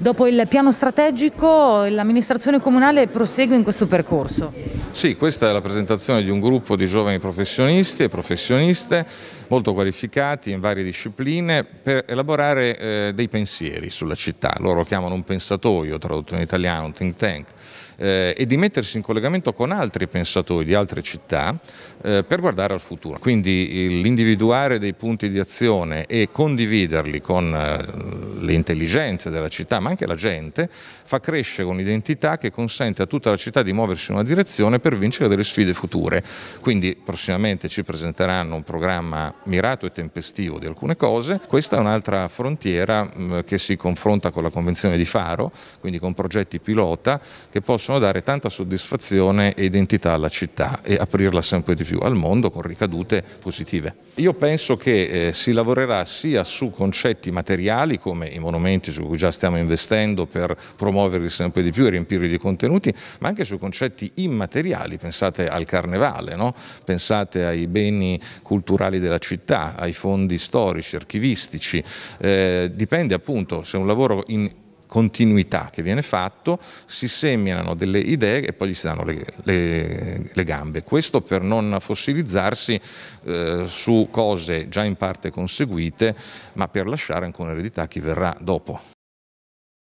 Dopo il piano strategico l'amministrazione comunale prosegue in questo percorso? Sì, questa è la presentazione di un gruppo di giovani professionisti e professioniste molto qualificati in varie discipline per elaborare eh, dei pensieri sulla città. Loro chiamano un pensatoio, tradotto in italiano, un think tank. Eh, e di mettersi in collegamento con altri pensatori di altre città eh, per guardare al futuro. Quindi l'individuare dei punti di azione e condividerli con eh, le intelligenze della città, ma anche la gente, fa crescere un'identità che consente a tutta la città di muoversi in una direzione per vincere delle sfide future. Quindi prossimamente ci presenteranno un programma mirato e tempestivo di alcune cose. Questa è un'altra frontiera mm, che si confronta con la Convenzione di Faro, quindi con progetti pilota che possono dare tanta soddisfazione e identità alla città e aprirla sempre di più al mondo con ricadute positive. Io penso che eh, si lavorerà sia su concetti materiali come i monumenti su cui già stiamo investendo per promuoverli sempre di più e riempirli di contenuti, ma anche su concetti immateriali, pensate al carnevale, no? pensate ai beni culturali della città, ai fondi storici, archivistici, eh, dipende appunto se un lavoro in continuità che viene fatto, si seminano delle idee e poi gli si danno le, le, le gambe. Questo per non fossilizzarsi eh, su cose già in parte conseguite, ma per lasciare ancora un'eredità a chi verrà dopo.